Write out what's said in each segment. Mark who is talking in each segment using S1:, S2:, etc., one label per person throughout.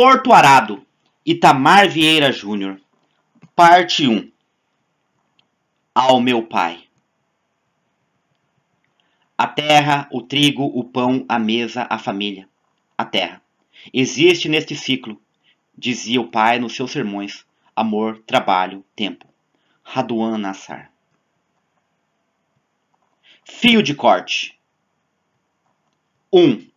S1: Torto Arado, Itamar Vieira Júnior. Parte 1. Ao meu pai. A terra, o trigo, o pão, a mesa, a família. A terra. Existe neste ciclo, dizia o pai nos seus sermões: amor, trabalho, tempo. Raduan Nassar. Fio de corte. 1. Um,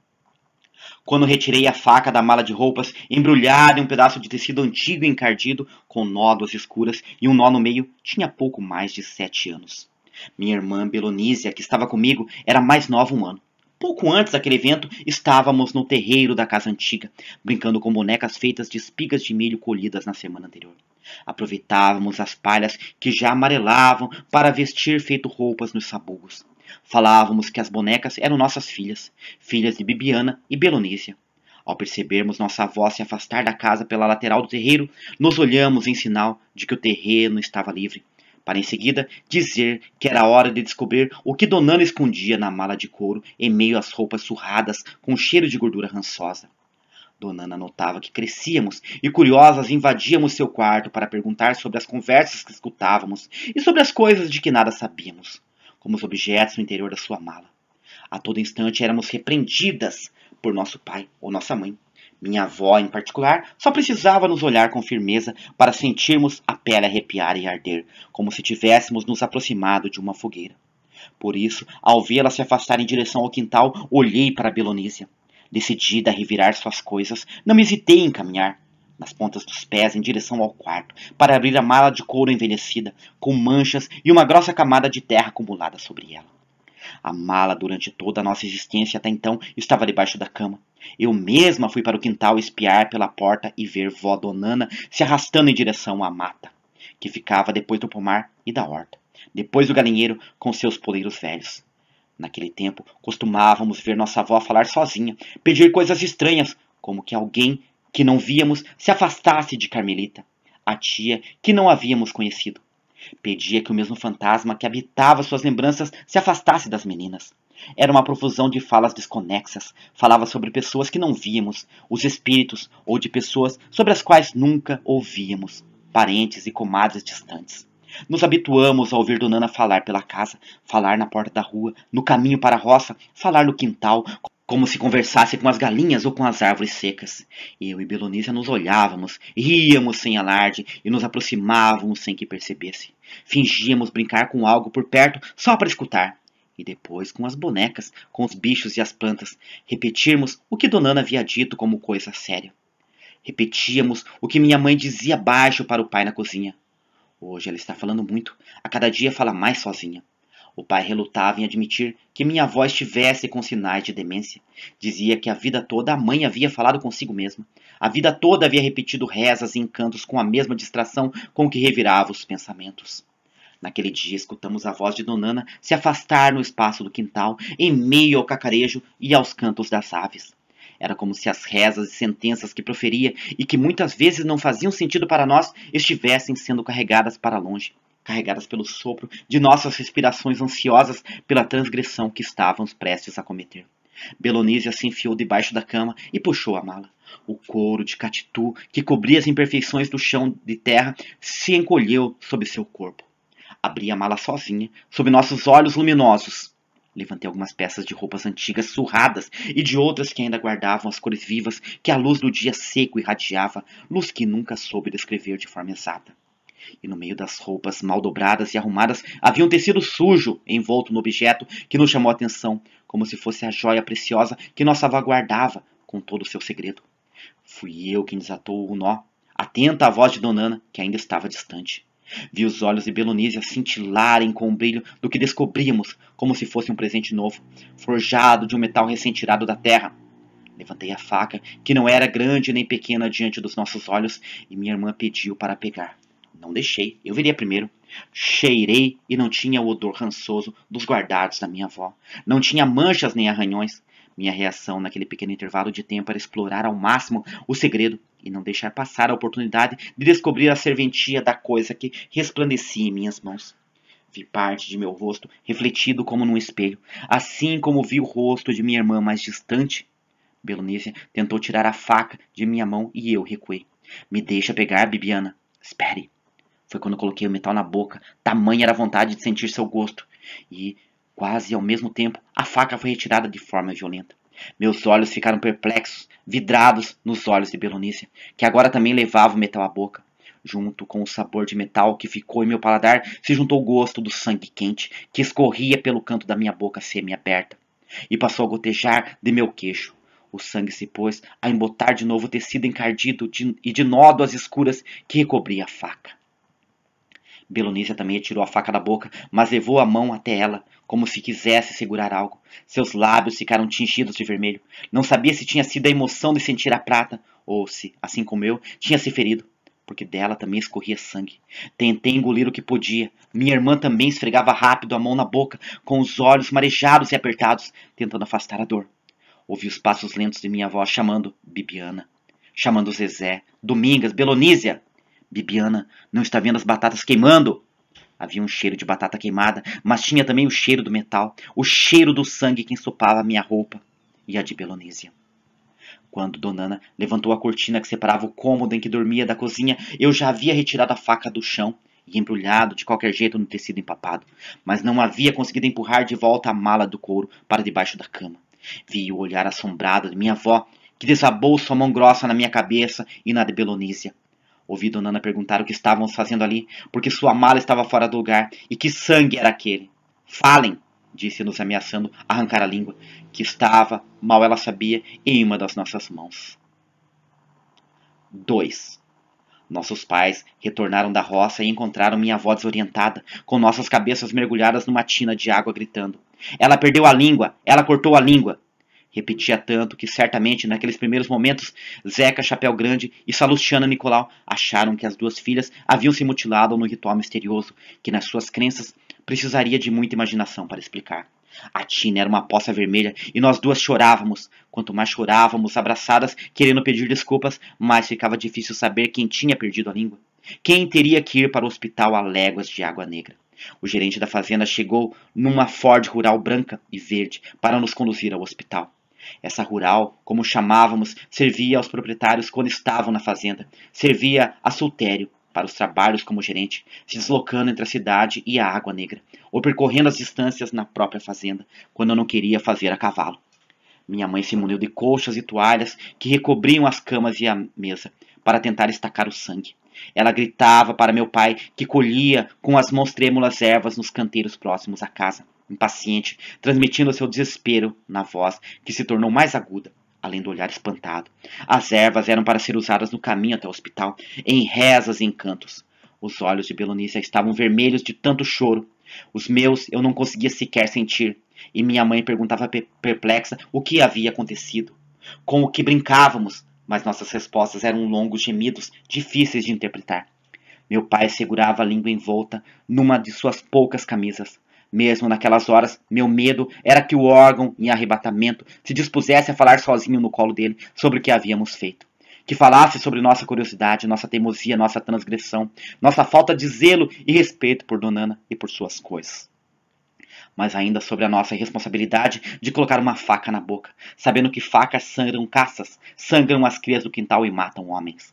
S1: quando retirei a faca da mala de roupas, embrulhada em um pedaço de tecido antigo e encardido, com nódoas escuras e um nó no meio, tinha pouco mais de sete anos. Minha irmã Belonísia, que estava comigo, era mais nova um ano. Pouco antes daquele evento, estávamos no terreiro da casa antiga, brincando com bonecas feitas de espigas de milho colhidas na semana anterior. Aproveitávamos as palhas que já amarelavam para vestir feito roupas nos sabugos. Falávamos que as bonecas eram nossas filhas, filhas de Bibiana e Belonísia. Ao percebermos nossa avó se afastar da casa pela lateral do terreiro, nos olhamos em sinal de que o terreno estava livre, para em seguida dizer que era hora de descobrir o que Donana escondia na mala de couro em meio às roupas surradas com cheiro de gordura rançosa. Donana notava que crescíamos e, curiosas, invadíamos seu quarto para perguntar sobre as conversas que escutávamos e sobre as coisas de que nada sabíamos como os objetos no interior da sua mala. A todo instante éramos repreendidas por nosso pai ou nossa mãe. Minha avó, em particular, só precisava nos olhar com firmeza para sentirmos a pele arrepiar e arder, como se tivéssemos nos aproximado de uma fogueira. Por isso, ao vê-la se afastar em direção ao quintal, olhei para Belonísia. Decidida a revirar suas coisas, não hesitei em caminhar nas pontas dos pés em direção ao quarto, para abrir a mala de couro envelhecida, com manchas e uma grossa camada de terra acumulada sobre ela. A mala, durante toda a nossa existência até então, estava debaixo da cama. Eu mesma fui para o quintal espiar pela porta e ver vó Donana se arrastando em direção à mata, que ficava depois do pomar e da horta, depois do galinheiro com seus poleiros velhos. Naquele tempo, costumávamos ver nossa avó falar sozinha, pedir coisas estranhas, como que alguém que não víamos se afastasse de Carmelita, a tia que não havíamos conhecido. Pedia que o mesmo fantasma que habitava suas lembranças se afastasse das meninas. Era uma profusão de falas desconexas. Falava sobre pessoas que não víamos, os espíritos, ou de pessoas sobre as quais nunca ouvíamos, parentes e comadres distantes. Nos habituamos a ouvir Dona Nana falar pela casa, falar na porta da rua, no caminho para a roça, falar no quintal, como se conversasse com as galinhas ou com as árvores secas. Eu e Belonisa nos olhávamos, ríamos sem alarde e nos aproximávamos sem que percebesse. Fingíamos brincar com algo por perto só para escutar. E depois com as bonecas, com os bichos e as plantas, repetirmos o que Donana havia dito como coisa séria. Repetíamos o que minha mãe dizia baixo para o pai na cozinha. Hoje ela está falando muito, a cada dia fala mais sozinha. O pai relutava em admitir que minha avó estivesse com sinais de demência. Dizia que a vida toda a mãe havia falado consigo mesma. A vida toda havia repetido rezas e encantos com a mesma distração com que revirava os pensamentos. Naquele dia, escutamos a voz de Donana se afastar no espaço do quintal, em meio ao cacarejo e aos cantos das aves. Era como se as rezas e sentenças que proferia e que muitas vezes não faziam sentido para nós estivessem sendo carregadas para longe carregadas pelo sopro de nossas respirações ansiosas pela transgressão que estávamos prestes a cometer. Belonísia se enfiou debaixo da cama e puxou a mala. O couro de catitu, que cobria as imperfeições do chão de terra, se encolheu sob seu corpo. Abri a mala sozinha, sob nossos olhos luminosos. Levantei algumas peças de roupas antigas surradas e de outras que ainda guardavam as cores vivas que a luz do dia seco irradiava, luz que nunca soube descrever de forma exata e no meio das roupas mal dobradas e arrumadas havia um tecido sujo envolto no objeto que nos chamou a atenção, como se fosse a joia preciosa que nós salvaguardava com todo o seu segredo. Fui eu quem desatou o nó, atenta à voz de Donana, que ainda estava distante. Vi os olhos de Belonísia cintilarem com o brilho do que descobrimos, como se fosse um presente novo, forjado de um metal recém-tirado da terra. Levantei a faca, que não era grande nem pequena diante dos nossos olhos, e minha irmã pediu para pegar. Não deixei, eu viria primeiro. Cheirei e não tinha o odor rançoso dos guardados da minha avó. Não tinha manchas nem arranhões. Minha reação naquele pequeno intervalo de tempo era explorar ao máximo o segredo e não deixar passar a oportunidade de descobrir a serventia da coisa que resplandecia em minhas mãos. Vi parte de meu rosto refletido como num espelho, assim como vi o rosto de minha irmã mais distante. Belonice tentou tirar a faca de minha mão e eu recuei. Me deixa pegar, Bibiana. Espere. Foi quando eu coloquei o metal na boca. Tamanha era a vontade de sentir seu gosto. E, quase ao mesmo tempo, a faca foi retirada de forma violenta. Meus olhos ficaram perplexos, vidrados nos olhos de Belonícia, que agora também levava o metal à boca. Junto com o sabor de metal que ficou em meu paladar, se juntou o gosto do sangue quente que escorria pelo canto da minha boca semi-aberta e passou a gotejar de meu queixo. O sangue se pôs a embotar de novo o tecido encardido de, e de nódoas escuras que recobria a faca. Belonícia também tirou a faca da boca, mas levou a mão até ela, como se quisesse segurar algo. Seus lábios ficaram tingidos de vermelho. Não sabia se tinha sido a emoção de sentir a prata, ou se, assim como eu, tinha se ferido, porque dela também escorria sangue. Tentei engolir o que podia. Minha irmã também esfregava rápido a mão na boca, com os olhos marejados e apertados, tentando afastar a dor. Ouvi os passos lentos de minha avó chamando Bibiana, chamando Zezé, Domingas, Belonísia. Bibiana não está vendo as batatas queimando. Havia um cheiro de batata queimada, mas tinha também o cheiro do metal, o cheiro do sangue que ensopava minha roupa e a de Belonésia. Quando Donana levantou a cortina que separava o cômodo em que dormia da cozinha, eu já havia retirado a faca do chão e embrulhado de qualquer jeito no tecido empapado, mas não havia conseguido empurrar de volta a mala do couro para debaixo da cama. Vi o olhar assombrado de minha avó, que desabou sua mão grossa na minha cabeça e na de Belonísia, Ouvido Nana perguntar o que estavam fazendo ali, porque sua mala estava fora do lugar. E que sangue era aquele? Falem! disse nos ameaçando arrancar a língua, que estava, mal ela sabia, em uma das nossas mãos. 2. Nossos pais retornaram da roça e encontraram minha avó desorientada, com nossas cabeças mergulhadas numa tina de água, gritando: Ela perdeu a língua! Ela cortou a língua! repetia tanto que certamente naqueles primeiros momentos Zeca Chapéu Grande e Salustiana Nicolau acharam que as duas filhas haviam se mutilado no ritual misterioso que nas suas crenças precisaria de muita imaginação para explicar. A Tina era uma poça vermelha e nós duas chorávamos. Quanto mais chorávamos, abraçadas, querendo pedir desculpas, mais ficava difícil saber quem tinha perdido a língua. Quem teria que ir para o hospital a léguas de água negra? O gerente da fazenda chegou numa Ford rural branca e verde para nos conduzir ao hospital. Essa rural, como chamávamos, servia aos proprietários quando estavam na fazenda, servia a Sultério para os trabalhos como gerente, se deslocando entre a cidade e a Água Negra, ou percorrendo as distâncias na própria fazenda, quando eu não queria fazer a cavalo. Minha mãe se muniu de colchas e toalhas que recobriam as camas e a mesa, para tentar estacar o sangue. Ela gritava para meu pai, que colhia com as mãos trêmulas ervas nos canteiros próximos à casa, impaciente, transmitindo seu desespero na voz, que se tornou mais aguda, além do olhar espantado. As ervas eram para ser usadas no caminho até o hospital, em rezas e encantos. Os olhos de Belonícia estavam vermelhos de tanto choro. Os meus eu não conseguia sequer sentir, e minha mãe perguntava perplexa o que havia acontecido, com o que brincávamos, mas nossas respostas eram longos gemidos, difíceis de interpretar. Meu pai segurava a língua envolta numa de suas poucas camisas. Mesmo naquelas horas, meu medo era que o órgão, em arrebatamento, se dispusesse a falar sozinho no colo dele sobre o que havíamos feito. Que falasse sobre nossa curiosidade, nossa teimosia, nossa transgressão, nossa falta de zelo e respeito por Donana e por suas coisas mas ainda sobre a nossa responsabilidade de colocar uma faca na boca, sabendo que facas sangram caças, sangram as crias do quintal e matam homens.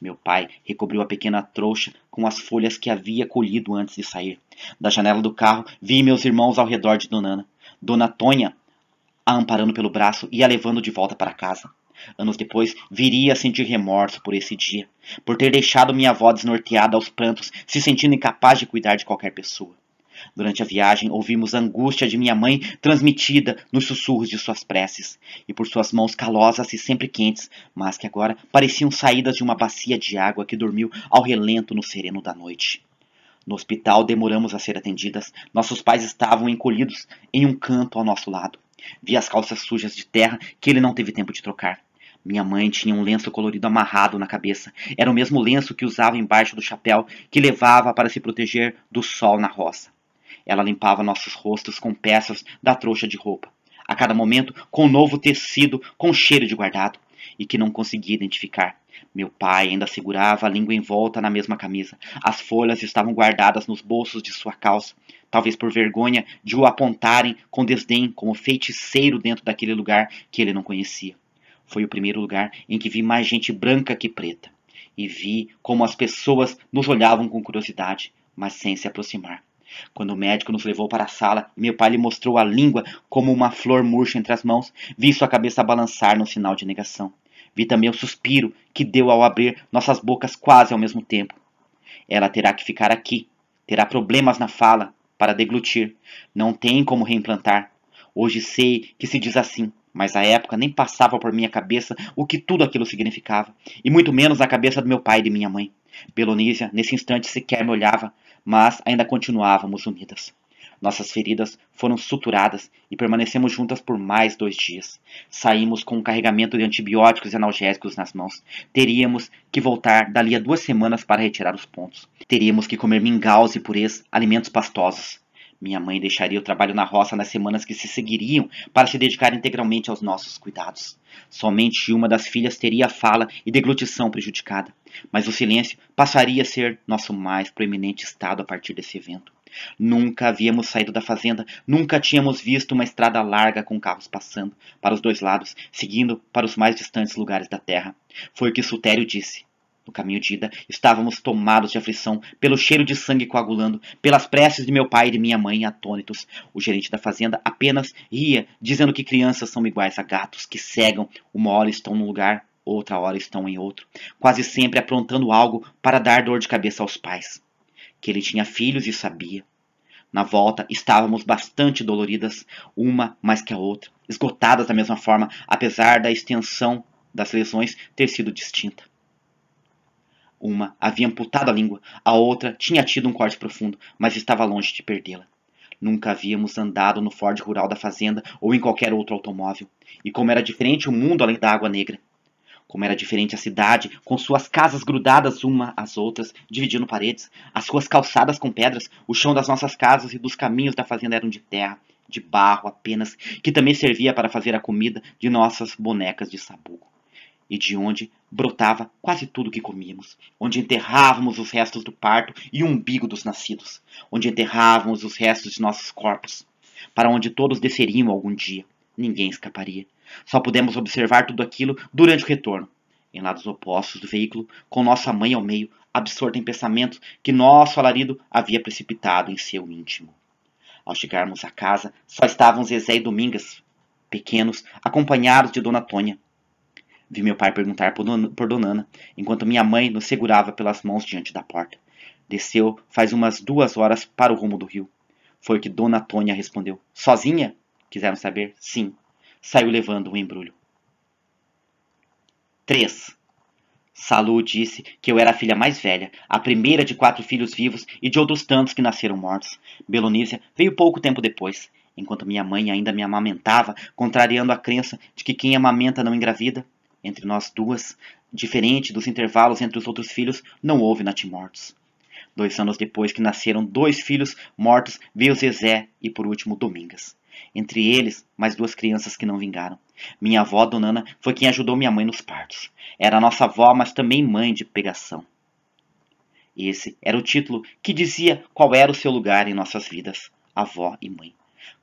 S1: Meu pai recobriu a pequena trouxa com as folhas que havia colhido antes de sair. Da janela do carro, vi meus irmãos ao redor de Dona Ana. Dona Tônia a amparando pelo braço e a levando de volta para casa. Anos depois, viria a sentir remorso por esse dia, por ter deixado minha avó desnorteada aos prantos, se sentindo incapaz de cuidar de qualquer pessoa. Durante a viagem, ouvimos a angústia de minha mãe transmitida nos sussurros de suas preces, e por suas mãos calosas e sempre quentes, mas que agora pareciam saídas de uma bacia de água que dormiu ao relento no sereno da noite. No hospital, demoramos a ser atendidas. Nossos pais estavam encolhidos em um canto ao nosso lado. Vi as calças sujas de terra que ele não teve tempo de trocar. Minha mãe tinha um lenço colorido amarrado na cabeça. Era o mesmo lenço que usava embaixo do chapéu que levava para se proteger do sol na roça. Ela limpava nossos rostos com peças da trouxa de roupa, a cada momento com um novo tecido com cheiro de guardado, e que não conseguia identificar. Meu pai ainda segurava a língua envolta na mesma camisa. As folhas estavam guardadas nos bolsos de sua calça, talvez por vergonha de o apontarem com desdém como feiticeiro dentro daquele lugar que ele não conhecia. Foi o primeiro lugar em que vi mais gente branca que preta, e vi como as pessoas nos olhavam com curiosidade, mas sem se aproximar. Quando o médico nos levou para a sala, meu pai lhe mostrou a língua como uma flor murcha entre as mãos, vi sua cabeça balançar no sinal de negação. Vi também o suspiro que deu ao abrir nossas bocas quase ao mesmo tempo. Ela terá que ficar aqui, terá problemas na fala para deglutir. Não tem como reimplantar. Hoje sei que se diz assim, mas à época nem passava por minha cabeça o que tudo aquilo significava, e muito menos na cabeça do meu pai e de minha mãe. Belonísia, nesse instante, sequer me olhava, mas ainda continuávamos unidas. Nossas feridas foram suturadas e permanecemos juntas por mais dois dias. Saímos com um carregamento de antibióticos e analgésicos nas mãos. Teríamos que voltar dali a duas semanas para retirar os pontos. Teríamos que comer mingaus e purês, alimentos pastosos. Minha mãe deixaria o trabalho na roça nas semanas que se seguiriam para se dedicar integralmente aos nossos cuidados. Somente uma das filhas teria a fala e deglutição prejudicada, mas o silêncio passaria a ser nosso mais proeminente estado a partir desse evento. Nunca havíamos saído da fazenda, nunca tínhamos visto uma estrada larga com carros passando para os dois lados, seguindo para os mais distantes lugares da terra. Foi o que Sutério disse. No caminho de ida, estávamos tomados de aflição, pelo cheiro de sangue coagulando, pelas preces de meu pai e de minha mãe, atônitos. O gerente da fazenda apenas ria, dizendo que crianças são iguais a gatos que cegam, uma hora estão num lugar, outra hora estão em outro, quase sempre aprontando algo para dar dor de cabeça aos pais. Que ele tinha filhos e sabia. Na volta, estávamos bastante doloridas, uma mais que a outra, esgotadas da mesma forma, apesar da extensão das lesões ter sido distinta. Uma havia amputado a língua, a outra tinha tido um corte profundo, mas estava longe de perdê-la. Nunca havíamos andado no Ford rural da fazenda ou em qualquer outro automóvel. E como era diferente o mundo além da água negra. Como era diferente a cidade, com suas casas grudadas uma às outras, dividindo paredes, as ruas calçadas com pedras, o chão das nossas casas e dos caminhos da fazenda eram de terra, de barro apenas, que também servia para fazer a comida de nossas bonecas de sabugo e de onde brotava quase tudo o que comíamos, onde enterrávamos os restos do parto e o umbigo dos nascidos, onde enterrávamos os restos de nossos corpos, para onde todos desceriam algum dia. Ninguém escaparia. Só pudemos observar tudo aquilo durante o retorno, em lados opostos do veículo, com nossa mãe ao meio, absorta em pensamentos que nosso alarido havia precipitado em seu íntimo. Ao chegarmos à casa, só estavam Zezé e Domingas, pequenos, acompanhados de Dona Tônia, Vi meu pai perguntar por Donana, enquanto minha mãe nos segurava pelas mãos diante da porta. Desceu faz umas duas horas para o rumo do rio. Foi o que Dona Tônia respondeu. Sozinha? Quiseram saber? Sim. Saiu levando um embrulho. 3. Salu disse que eu era a filha mais velha, a primeira de quatro filhos vivos e de outros tantos que nasceram mortos. Belonícia veio pouco tempo depois, enquanto minha mãe ainda me amamentava, contrariando a crença de que quem amamenta não engravida entre nós duas, diferente dos intervalos entre os outros filhos, não houve natimortos. Dois anos depois que nasceram dois filhos mortos, veio Zezé e, por último, Domingas. Entre eles, mais duas crianças que não vingaram. Minha avó, Donana foi quem ajudou minha mãe nos partos. Era nossa avó, mas também mãe de pegação. Esse era o título que dizia qual era o seu lugar em nossas vidas, avó e mãe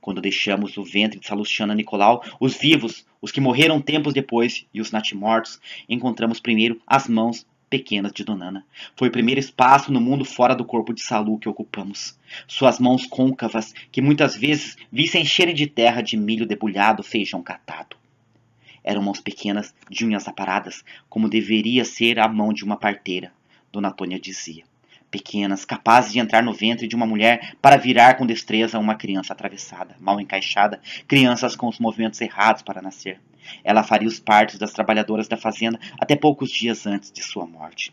S1: quando deixamos o ventre de Salustiana Nicolau, os vivos, os que morreram tempos depois e os natimortos, encontramos primeiro as mãos pequenas de Donana. Foi o primeiro espaço no mundo fora do corpo de Salu que ocupamos. Suas mãos côncavas, que muitas vezes vi se encherem de terra de milho debulhado, feijão catado. Eram mãos pequenas, de unhas aparadas, como deveria ser a mão de uma parteira, Dona Tônia dizia pequenas, capazes de entrar no ventre de uma mulher para virar com destreza uma criança atravessada, mal encaixada, crianças com os movimentos errados para nascer. Ela faria os partos das trabalhadoras da fazenda até poucos dias antes de sua morte.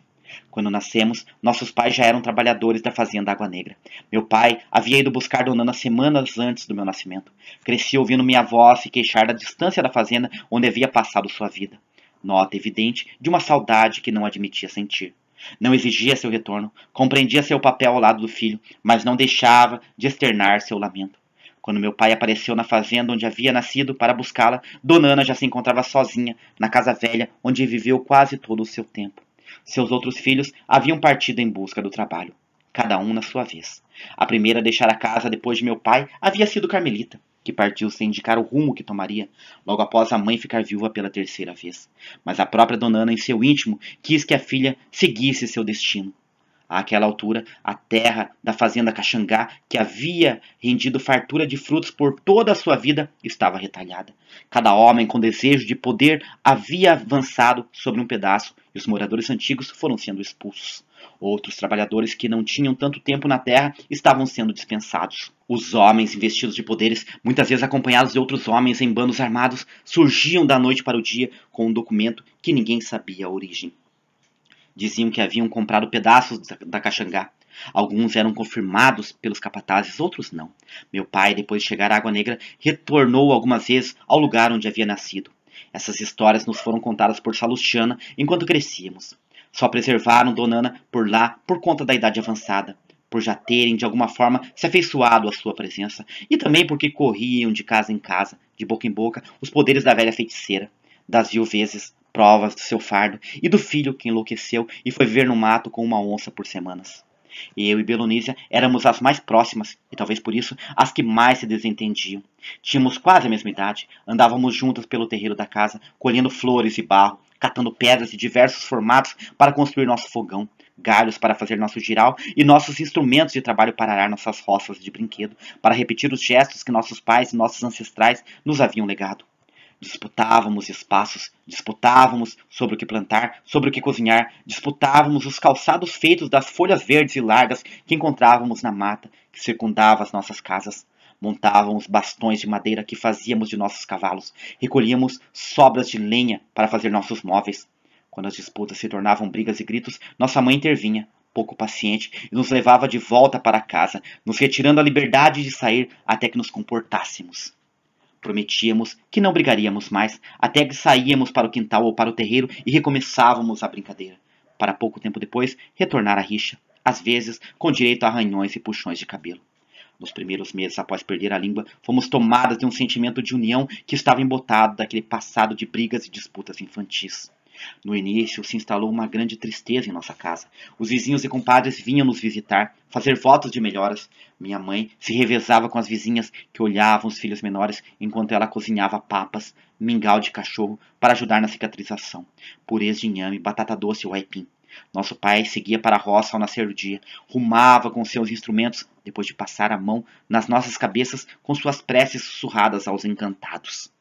S1: Quando nascemos, nossos pais já eram trabalhadores da fazenda Água Negra. Meu pai havia ido buscar Dona Nana semanas antes do meu nascimento. Cresci ouvindo minha voz se queixar da distância da fazenda onde havia passado sua vida. Nota evidente de uma saudade que não admitia sentir. Não exigia seu retorno, compreendia seu papel ao lado do filho, mas não deixava de externar seu lamento. Quando meu pai apareceu na fazenda onde havia nascido para buscá-la, Dona Ana já se encontrava sozinha, na casa velha onde viveu quase todo o seu tempo. Seus outros filhos haviam partido em busca do trabalho, cada um na sua vez. A primeira a deixar a casa depois de meu pai havia sido Carmelita que partiu sem indicar o rumo que tomaria, logo após a mãe ficar viúva pela terceira vez. Mas a própria Dona Ana, em seu íntimo, quis que a filha seguisse seu destino. Àquela altura, a terra da fazenda Caxangá, que havia rendido fartura de frutos por toda a sua vida, estava retalhada. Cada homem com desejo de poder havia avançado sobre um pedaço e os moradores antigos foram sendo expulsos. Outros trabalhadores que não tinham tanto tempo na terra estavam sendo dispensados. Os homens investidos de poderes, muitas vezes acompanhados de outros homens em bandos armados, surgiam da noite para o dia com um documento que ninguém sabia a origem. Diziam que haviam comprado pedaços da caxangá. Alguns eram confirmados pelos capatazes, outros não. Meu pai, depois de chegar à Água Negra, retornou algumas vezes ao lugar onde havia nascido. Essas histórias nos foram contadas por Salustiana enquanto crescíamos. Só preservaram Donana por lá por conta da idade avançada, por já terem de alguma forma se afeiçoado à sua presença, e também porque corriam de casa em casa, de boca em boca, os poderes da velha feiticeira. Das mil provas do seu fardo e do filho que enlouqueceu e foi viver no mato com uma onça por semanas. Eu e Belonísia éramos as mais próximas e talvez por isso as que mais se desentendiam. Tínhamos quase a mesma idade, andávamos juntas pelo terreiro da casa, colhendo flores e barro, catando pedras de diversos formatos para construir nosso fogão, galhos para fazer nosso giral e nossos instrumentos de trabalho para arar nossas roças de brinquedo, para repetir os gestos que nossos pais e nossos ancestrais nos haviam legado. Disputávamos espaços, disputávamos sobre o que plantar, sobre o que cozinhar, disputávamos os calçados feitos das folhas verdes e largas que encontrávamos na mata que circundava as nossas casas. Montávamos bastões de madeira que fazíamos de nossos cavalos, recolhíamos sobras de lenha para fazer nossos móveis. Quando as disputas se tornavam brigas e gritos, nossa mãe intervinha, pouco paciente, e nos levava de volta para casa, nos retirando a liberdade de sair até que nos comportássemos. Prometíamos que não brigaríamos mais, até que saíamos para o quintal ou para o terreiro e recomeçávamos a brincadeira. Para pouco tempo depois, retornar à rixa, às vezes com direito a arranhões e puxões de cabelo. Nos primeiros meses após perder a língua, fomos tomadas de um sentimento de união que estava embotado daquele passado de brigas e disputas infantis. No início se instalou uma grande tristeza em nossa casa. Os vizinhos e compadres vinham nos visitar, fazer votos de melhoras. Minha mãe se revezava com as vizinhas que olhavam os filhos menores enquanto ela cozinhava papas, mingau de cachorro para ajudar na cicatrização, purês de inhame, batata doce ou aipim. Nosso pai seguia para a roça ao nascer do dia, rumava com seus instrumentos, depois de passar a mão nas nossas cabeças com suas preces sussurradas aos encantados.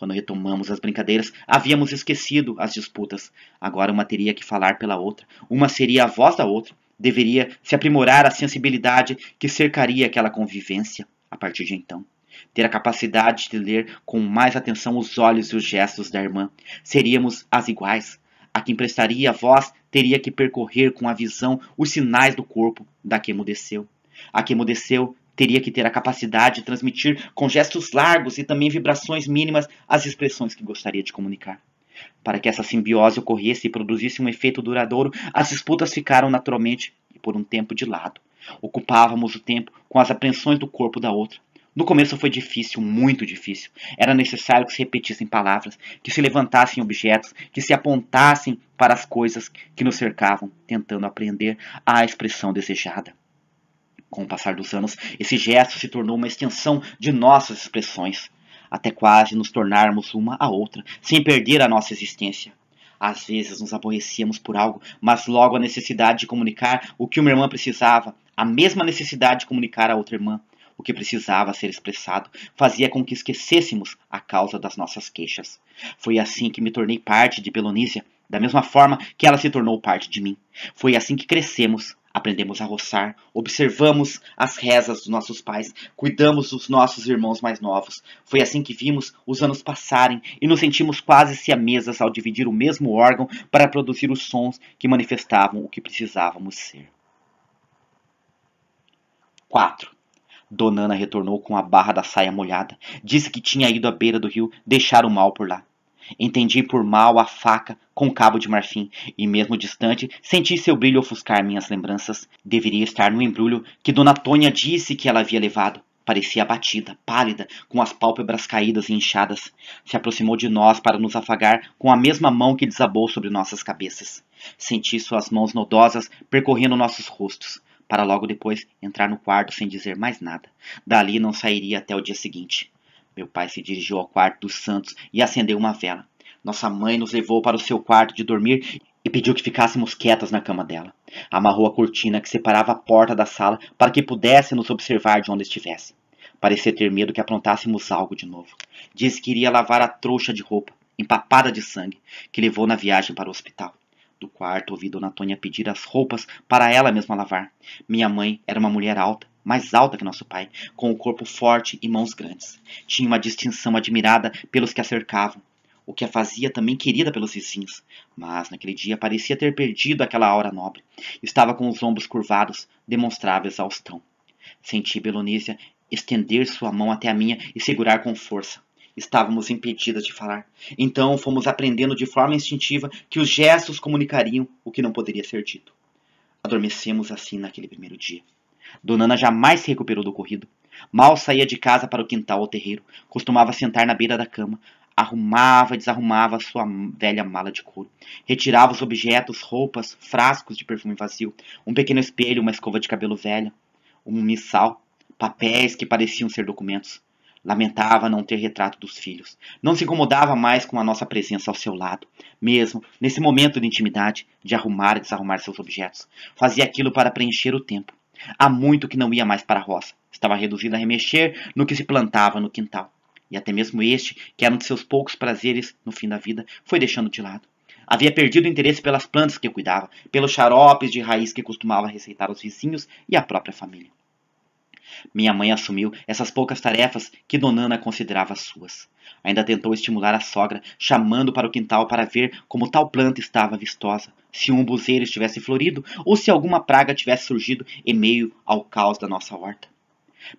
S1: Quando retomamos as brincadeiras, havíamos esquecido as disputas. Agora uma teria que falar pela outra, uma seria a voz da outra. Deveria se aprimorar a sensibilidade que cercaria aquela convivência a partir de então. Ter a capacidade de ler com mais atenção os olhos e os gestos da irmã. Seríamos as iguais. A que prestaria a voz teria que percorrer com a visão os sinais do corpo da que emudeceu. A que emudeceu teria que ter a capacidade de transmitir com gestos largos e também vibrações mínimas as expressões que gostaria de comunicar. Para que essa simbiose ocorresse e produzisse um efeito duradouro, as disputas ficaram naturalmente e por um tempo de lado. Ocupávamos o tempo com as apreensões do corpo da outra. No começo foi difícil, muito difícil. Era necessário que se repetissem palavras, que se levantassem objetos, que se apontassem para as coisas que nos cercavam, tentando apreender a expressão desejada. Com o passar dos anos, esse gesto se tornou uma extensão de nossas expressões, até quase nos tornarmos uma a outra, sem perder a nossa existência. Às vezes nos aborrecíamos por algo, mas logo a necessidade de comunicar o que uma irmã precisava, a mesma necessidade de comunicar a outra irmã, o que precisava ser expressado, fazia com que esquecêssemos a causa das nossas queixas. Foi assim que me tornei parte de Belonísia, da mesma forma que ela se tornou parte de mim. Foi assim que crescemos, aprendemos a roçar, observamos as rezas dos nossos pais, cuidamos dos nossos irmãos mais novos. Foi assim que vimos os anos passarem e nos sentimos quase siamesas ao dividir o mesmo órgão para produzir os sons que manifestavam o que precisávamos ser. 4. Donana retornou com a barra da saia molhada. Disse que tinha ido à beira do rio deixar o mal por lá. Entendi por mal a faca com cabo de marfim, e mesmo distante, senti seu brilho ofuscar minhas lembranças. Deveria estar no embrulho que Dona Tônia disse que ela havia levado. Parecia abatida, pálida, com as pálpebras caídas e inchadas. Se aproximou de nós para nos afagar com a mesma mão que desabou sobre nossas cabeças. Senti suas mãos nodosas percorrendo nossos rostos, para logo depois entrar no quarto sem dizer mais nada. Dali não sairia até o dia seguinte. Meu pai se dirigiu ao quarto dos santos e acendeu uma vela. Nossa mãe nos levou para o seu quarto de dormir e pediu que ficássemos quietas na cama dela. Amarrou a cortina que separava a porta da sala para que pudesse nos observar de onde estivesse. Parecia ter medo que aprontássemos algo de novo. Disse que iria lavar a trouxa de roupa, empapada de sangue, que levou na viagem para o hospital do quarto ouvi Dona Tônia pedir as roupas para ela mesma lavar. Minha mãe era uma mulher alta, mais alta que nosso pai, com o um corpo forte e mãos grandes. Tinha uma distinção admirada pelos que a cercavam, o que a fazia também querida pelos vizinhos. Mas naquele dia parecia ter perdido aquela aura nobre. Estava com os ombros curvados, demonstrava exaustão. Senti Belonícia estender sua mão até a minha e segurar com força. Estávamos impedidas de falar. Então fomos aprendendo de forma instintiva que os gestos comunicariam o que não poderia ser dito. Adormecemos assim naquele primeiro dia. Donana jamais se recuperou do corrido. Mal saía de casa para o quintal ou terreiro, costumava sentar na beira da cama, arrumava e desarrumava sua velha mala de couro. Retirava os objetos, roupas, frascos de perfume vazio, um pequeno espelho, uma escova de cabelo velha, um missal, papéis que pareciam ser documentos. Lamentava não ter retrato dos filhos. Não se incomodava mais com a nossa presença ao seu lado, mesmo nesse momento de intimidade, de arrumar e desarrumar seus objetos. Fazia aquilo para preencher o tempo. Há muito que não ia mais para a roça. Estava reduzido a remexer no que se plantava no quintal. E até mesmo este, que era um de seus poucos prazeres no fim da vida, foi deixando de lado. Havia perdido o interesse pelas plantas que cuidava, pelos xaropes de raiz que costumava receitar aos vizinhos e à própria família. Minha mãe assumiu essas poucas tarefas que Donana considerava suas. Ainda tentou estimular a sogra, chamando para o quintal para ver como tal planta estava vistosa, se um buzeiro estivesse florido ou se alguma praga tivesse surgido em meio ao caos da nossa horta.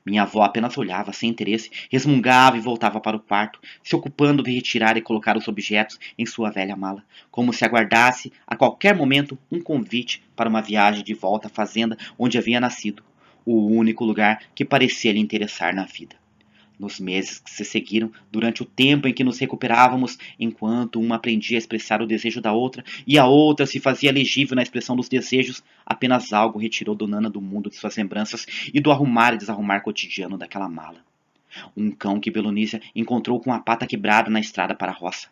S1: Minha avó apenas olhava sem interesse, resmungava e voltava para o quarto, se ocupando de retirar e colocar os objetos em sua velha mala, como se aguardasse a qualquer momento um convite para uma viagem de volta à fazenda onde havia nascido, o único lugar que parecia lhe interessar na vida. Nos meses que se seguiram, durante o tempo em que nos recuperávamos, enquanto uma aprendia a expressar o desejo da outra e a outra se fazia legível na expressão dos desejos, apenas algo retirou Donana do mundo de suas lembranças e do arrumar e desarrumar cotidiano daquela mala. Um cão que Belonícia encontrou com a pata quebrada na estrada para a roça.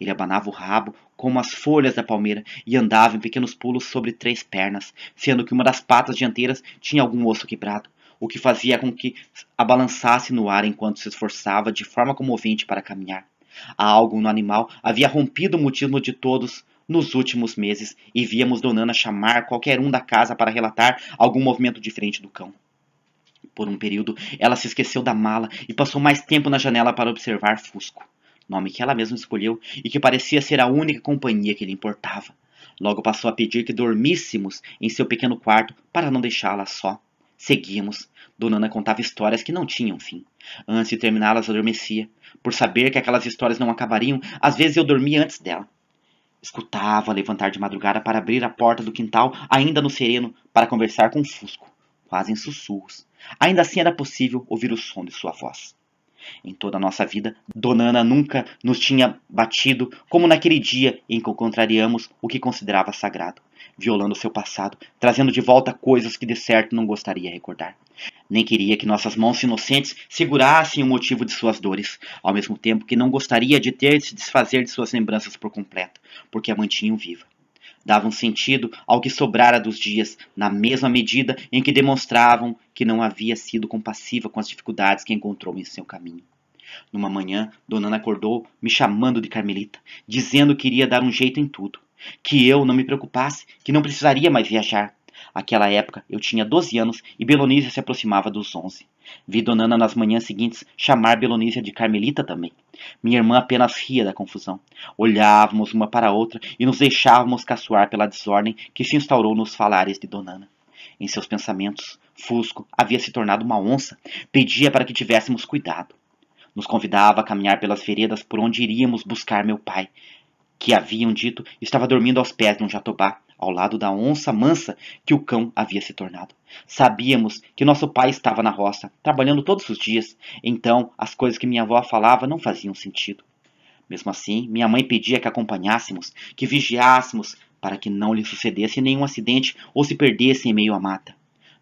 S1: Ele abanava o rabo como as folhas da palmeira e andava em pequenos pulos sobre três pernas, sendo que uma das patas dianteiras tinha algum osso quebrado, o que fazia com que a balançasse no ar enquanto se esforçava de forma comovente para caminhar. Há algo no animal havia rompido o mutismo de todos nos últimos meses e víamos Donana chamar qualquer um da casa para relatar algum movimento diferente do cão. Por um período, ela se esqueceu da mala e passou mais tempo na janela para observar Fusco nome que ela mesma escolheu e que parecia ser a única companhia que lhe importava. Logo passou a pedir que dormíssemos em seu pequeno quarto para não deixá-la só. Seguíamos. Dona Ana contava histórias que não tinham fim. Antes de terminá-las, adormecia. Por saber que aquelas histórias não acabariam, às vezes eu dormia antes dela. Escutava levantar de madrugada para abrir a porta do quintal, ainda no sereno, para conversar com o Fusco, quase em sussurros. Ainda assim era possível ouvir o som de sua voz. Em toda a nossa vida, Dona Ana nunca nos tinha batido como naquele dia em que contrariamos o que considerava sagrado, violando seu passado, trazendo de volta coisas que de certo não gostaria recordar. Nem queria que nossas mãos inocentes segurassem o motivo de suas dores, ao mesmo tempo que não gostaria de ter de se desfazer de suas lembranças por completo, porque a mantinham viva davam sentido ao que sobrara dos dias, na mesma medida em que demonstravam que não havia sido compassiva com as dificuldades que encontrou em seu caminho. Numa manhã, Dona Ana acordou me chamando de Carmelita, dizendo que iria dar um jeito em tudo, que eu não me preocupasse, que não precisaria mais viajar, Aquela época eu tinha 12 anos e Belonísia se aproximava dos 11. Vi Donana nas manhãs seguintes chamar Belonísia de Carmelita também. Minha irmã apenas ria da confusão. Olhávamos uma para a outra e nos deixávamos caçoar pela desordem que se instaurou nos falares de Donana. Em seus pensamentos, Fusco havia se tornado uma onça. Pedia para que tivéssemos cuidado. Nos convidava a caminhar pelas veredas por onde iríamos buscar meu pai, que haviam dito estava dormindo aos pés de um jatobá, ao lado da onça mansa que o cão havia se tornado. Sabíamos que nosso pai estava na roça, trabalhando todos os dias, então as coisas que minha avó falava não faziam sentido. Mesmo assim, minha mãe pedia que acompanhássemos, que vigiássemos, para que não lhe sucedesse nenhum acidente ou se perdesse em meio à mata.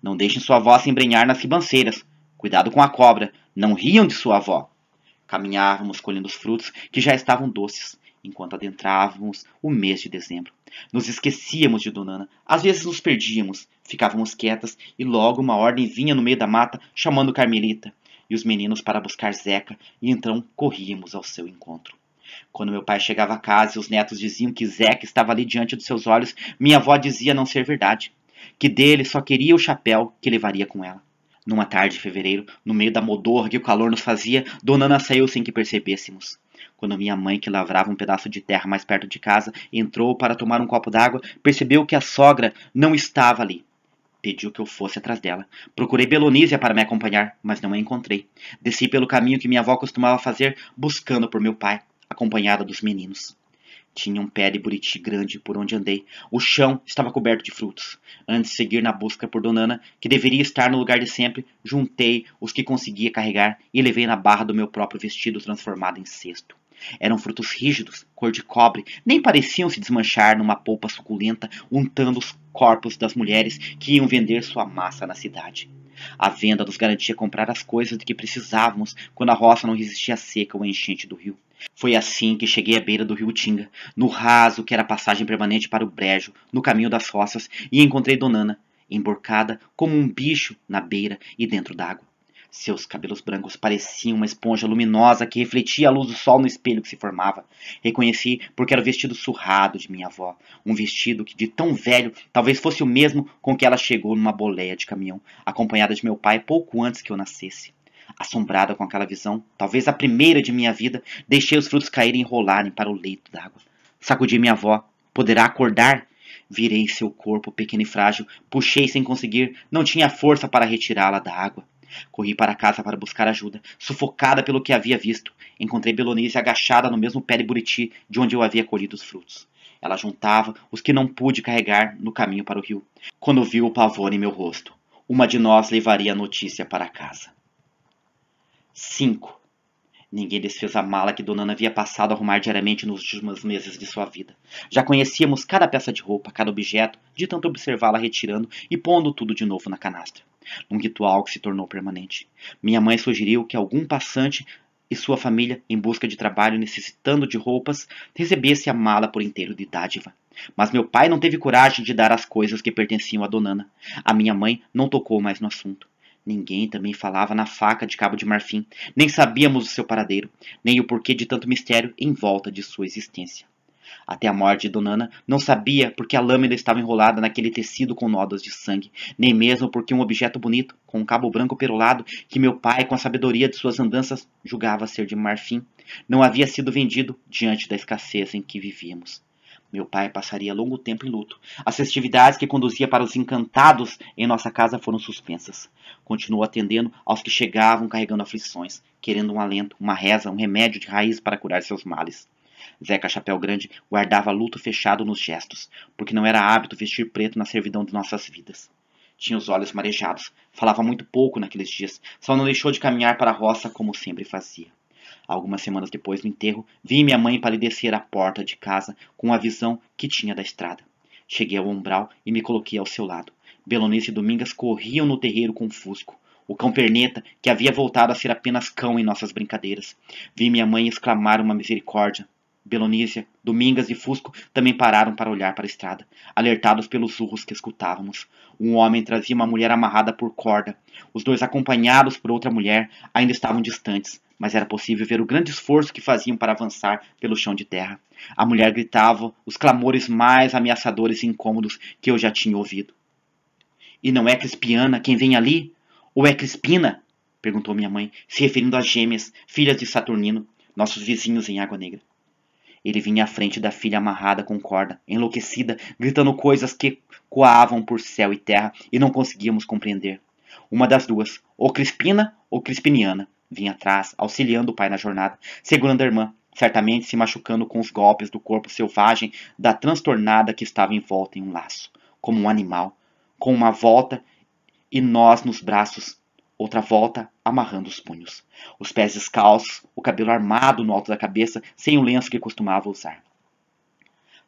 S1: Não deixem sua avó se embrenhar nas ribanceiras. Cuidado com a cobra. Não riam de sua avó. Caminhávamos colhendo os frutos que já estavam doces, enquanto adentrávamos o mês de dezembro. Nos esquecíamos de Donana. Às vezes nos perdíamos, ficávamos quietas e logo uma ordem vinha no meio da mata chamando Carmelita e os meninos para buscar Zeca e então corríamos ao seu encontro. Quando meu pai chegava a casa e os netos diziam que Zeca estava ali diante dos seus olhos, minha avó dizia não ser verdade, que dele só queria o chapéu que levaria com ela. Numa tarde de fevereiro, no meio da modorra que o calor nos fazia, Donana saiu sem que percebêssemos. Quando minha mãe, que lavrava um pedaço de terra mais perto de casa, entrou para tomar um copo d'água, percebeu que a sogra não estava ali. Pediu que eu fosse atrás dela. Procurei Belonísia para me acompanhar, mas não a encontrei. Desci pelo caminho que minha avó costumava fazer, buscando por meu pai, acompanhada dos meninos. Tinha um pé de buriti grande por onde andei. O chão estava coberto de frutos. Antes de seguir na busca por Donana, que deveria estar no lugar de sempre, juntei os que conseguia carregar e levei na barra do meu próprio vestido transformado em cesto. Eram frutos rígidos, cor de cobre, nem pareciam se desmanchar numa polpa suculenta, untando os corpos das mulheres que iam vender sua massa na cidade. A venda nos garantia comprar as coisas de que precisávamos quando a roça não resistia à seca ou à enchente do rio. Foi assim que cheguei à beira do rio Tinga, no raso que era passagem permanente para o brejo, no caminho das roças, e encontrei Donana, emborcada como um bicho na beira e dentro d'água. Seus cabelos brancos pareciam uma esponja luminosa que refletia a luz do sol no espelho que se formava. Reconheci porque era o vestido surrado de minha avó, um vestido que de tão velho talvez fosse o mesmo com que ela chegou numa boleia de caminhão, acompanhada de meu pai pouco antes que eu nascesse. Assombrada com aquela visão, talvez a primeira de minha vida, deixei os frutos caírem e rolarem para o leito d'água. Sacudi minha avó. Poderá acordar? Virei seu corpo pequeno e frágil, puxei sem conseguir, não tinha força para retirá-la da água. Corri para casa para buscar ajuda, sufocada pelo que havia visto. Encontrei Belonice agachada no mesmo pé de buriti de onde eu havia colhido os frutos. Ela juntava os que não pude carregar no caminho para o rio, quando viu o pavor em meu rosto. Uma de nós levaria a notícia para casa. 5. Ninguém desfez a mala que Dona Ana havia passado a arrumar diariamente nos últimos meses de sua vida. Já conhecíamos cada peça de roupa, cada objeto, de tanto observá-la retirando e pondo tudo de novo na canastra num ritual que se tornou permanente. Minha mãe sugeriu que algum passante e sua família, em busca de trabalho necessitando de roupas, recebesse a mala por inteiro de dádiva. Mas meu pai não teve coragem de dar as coisas que pertenciam a Donana. A minha mãe não tocou mais no assunto. Ninguém também falava na faca de Cabo de Marfim, nem sabíamos o seu paradeiro, nem o porquê de tanto mistério em volta de sua existência. Até a morte de Donana, não sabia porque a lâmina estava enrolada naquele tecido com nódulos de sangue, nem mesmo porque um objeto bonito, com um cabo branco perolado, que meu pai, com a sabedoria de suas andanças, julgava ser de marfim, não havia sido vendido diante da escassez em que vivíamos. Meu pai passaria longo tempo em luto. As festividades que conduzia para os encantados em nossa casa foram suspensas. Continuou atendendo aos que chegavam carregando aflições, querendo um alento, uma reza, um remédio de raiz para curar seus males. Zeca Chapéu Grande guardava luto fechado nos gestos, porque não era hábito vestir preto na servidão de nossas vidas. Tinha os olhos marejados, falava muito pouco naqueles dias, só não deixou de caminhar para a roça como sempre fazia. Algumas semanas depois do enterro, vi minha mãe palidecer à porta de casa com a visão que tinha da estrada. Cheguei ao umbral e me coloquei ao seu lado. Belonice e Domingas corriam no terreiro com o fusco. O cão perneta, que havia voltado a ser apenas cão em nossas brincadeiras. Vi minha mãe exclamar uma misericórdia. Belonísia, Domingas e Fusco também pararam para olhar para a estrada, alertados pelos urros que escutávamos. Um homem trazia uma mulher amarrada por corda. Os dois, acompanhados por outra mulher, ainda estavam distantes, mas era possível ver o grande esforço que faziam para avançar pelo chão de terra. A mulher gritava os clamores mais ameaçadores e incômodos que eu já tinha ouvido. E não é Crispiana quem vem ali? Ou é Crispina? perguntou minha mãe, se referindo às gêmeas, filhas de Saturnino, nossos vizinhos em Água Negra. Ele vinha à frente da filha amarrada com corda, enlouquecida, gritando coisas que coavam por céu e terra e não conseguíamos compreender. Uma das duas, ou Crispina ou Crispiniana, vinha atrás, auxiliando o pai na jornada, segurando a irmã, certamente se machucando com os golpes do corpo selvagem da transtornada que estava envolta em um laço, como um animal, com uma volta e nós nos braços outra volta amarrando os punhos. Os pés descalços, o cabelo armado no alto da cabeça, sem o lenço que costumava usar.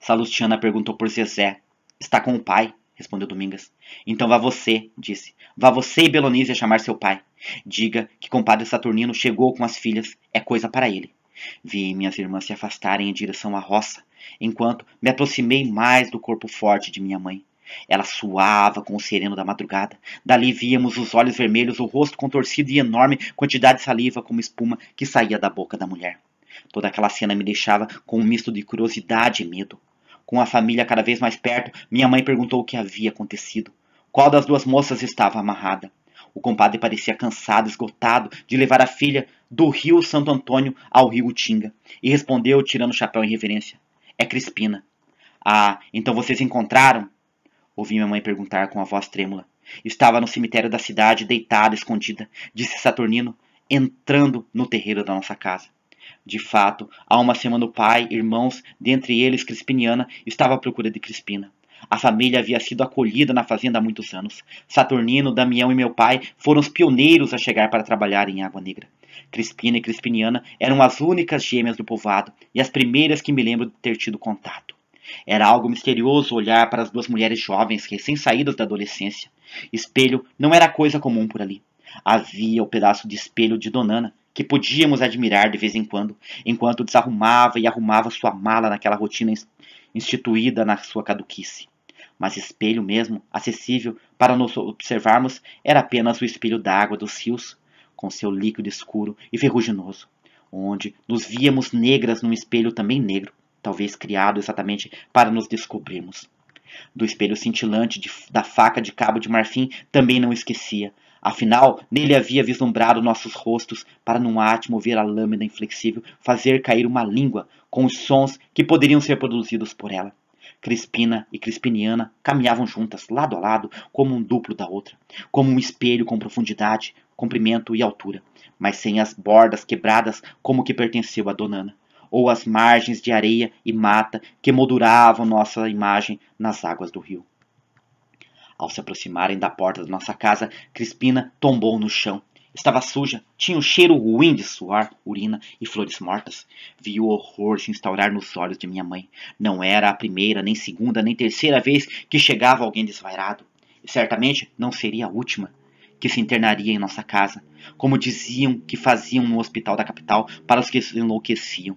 S1: Salustiana perguntou por Zezé. Está com o pai? respondeu Domingas. Então vá você, disse. Vá você e Belonise a chamar seu pai. Diga que compadre Saturnino chegou com as filhas, é coisa para ele. Vi minhas irmãs se afastarem em direção à roça, enquanto me aproximei mais do corpo forte de minha mãe. Ela suava com o sereno da madrugada. Dali víamos os olhos vermelhos, o rosto contorcido e enorme quantidade de saliva como espuma que saía da boca da mulher. Toda aquela cena me deixava com um misto de curiosidade e medo. Com a família cada vez mais perto, minha mãe perguntou o que havia acontecido. Qual das duas moças estava amarrada? O compadre parecia cansado, esgotado de levar a filha do rio Santo Antônio ao rio Tinga e respondeu, tirando o chapéu em reverência: É Crispina. Ah, então vocês encontraram? Ouvi minha mãe perguntar com a voz trêmula. Estava no cemitério da cidade, deitada, escondida, disse Saturnino, entrando no terreiro da nossa casa. De fato, há uma semana o pai, irmãos, dentre eles Crispiniana, estava à procura de Crispina. A família havia sido acolhida na fazenda há muitos anos. Saturnino, Damião e meu pai foram os pioneiros a chegar para trabalhar em Água Negra. Crispina e Crispiniana eram as únicas gêmeas do povoado e as primeiras que me lembro de ter tido contato. Era algo misterioso olhar para as duas mulheres jovens recém-saídas da adolescência. Espelho não era coisa comum por ali. Havia o pedaço de espelho de Donana, que podíamos admirar de vez em quando, enquanto desarrumava e arrumava sua mala naquela rotina instituída na sua caduquice. Mas espelho mesmo, acessível para nos observarmos, era apenas o espelho d'água dos rios, com seu líquido escuro e ferruginoso, onde nos víamos negras num espelho também negro, talvez criado exatamente para nos descobrirmos. Do espelho cintilante de, da faca de cabo de marfim também não esquecia. Afinal, nele havia vislumbrado nossos rostos para num átimo ver a lâmina inflexível fazer cair uma língua com os sons que poderiam ser produzidos por ela. Crispina e Crispiniana caminhavam juntas, lado a lado, como um duplo da outra, como um espelho com profundidade, comprimento e altura, mas sem as bordas quebradas como que pertenceu a Donana ou as margens de areia e mata que molduravam nossa imagem nas águas do rio. Ao se aproximarem da porta da nossa casa, Crispina tombou no chão. Estava suja, tinha um cheiro ruim de suor, urina e flores mortas. Vi o horror se instaurar nos olhos de minha mãe. Não era a primeira, nem segunda, nem terceira vez que chegava alguém desvairado. E certamente não seria a última que se internaria em nossa casa, como diziam que faziam no hospital da capital para os que enlouqueciam.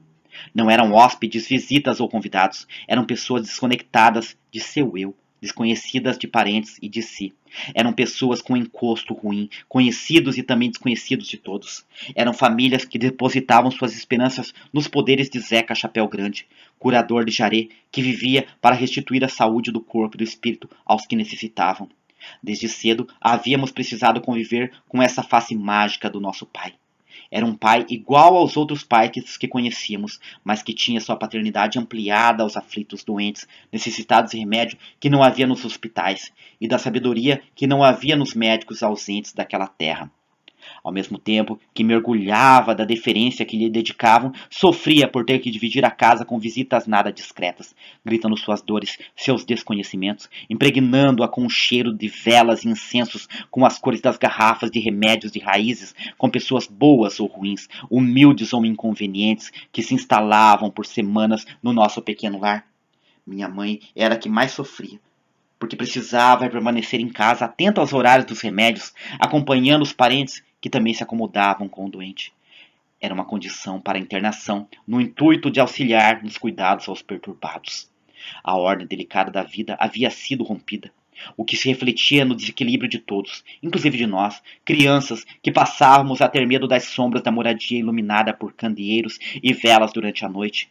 S1: Não eram hóspedes, visitas ou convidados, eram pessoas desconectadas de seu eu, desconhecidas de parentes e de si. Eram pessoas com encosto ruim, conhecidos e também desconhecidos de todos. Eram famílias que depositavam suas esperanças nos poderes de Zeca Chapéu Grande, curador de Jaré, que vivia para restituir a saúde do corpo e do espírito aos que necessitavam. Desde cedo havíamos precisado conviver com essa face mágica do nosso pai. Era um pai igual aos outros pais que conhecíamos, mas que tinha sua paternidade ampliada aos aflitos doentes, necessitados de remédio que não havia nos hospitais, e da sabedoria que não havia nos médicos ausentes daquela terra. Ao mesmo tempo que mergulhava da deferência que lhe dedicavam, sofria por ter que dividir a casa com visitas nada discretas, gritando suas dores, seus desconhecimentos, impregnando-a com o cheiro de velas e incensos, com as cores das garrafas de remédios de raízes, com pessoas boas ou ruins, humildes ou inconvenientes, que se instalavam por semanas no nosso pequeno lar. Minha mãe era a que mais sofria porque precisava permanecer em casa, atenta aos horários dos remédios, acompanhando os parentes que também se acomodavam com o doente. Era uma condição para internação, no intuito de auxiliar nos cuidados aos perturbados. A ordem delicada da vida havia sido rompida, o que se refletia no desequilíbrio de todos, inclusive de nós, crianças que passávamos a ter medo das sombras da moradia iluminada por candeeiros e velas durante a noite.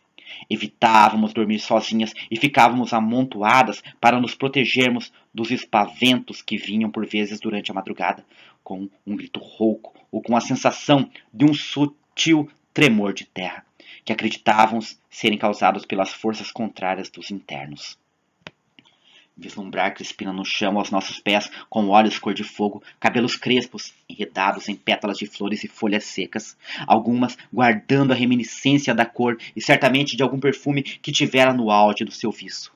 S1: Evitávamos dormir sozinhas e ficávamos amontoadas para nos protegermos dos espaventos que vinham por vezes durante a madrugada, com um grito rouco ou com a sensação de um sutil tremor de terra, que acreditávamos serem causados pelas forças contrárias dos internos. Vislumbrar Crispina no chão aos nossos pés, com olhos cor de fogo, cabelos crespos, enredados em pétalas de flores e folhas secas, algumas guardando a reminiscência da cor e certamente de algum perfume que tivera no auge do seu viço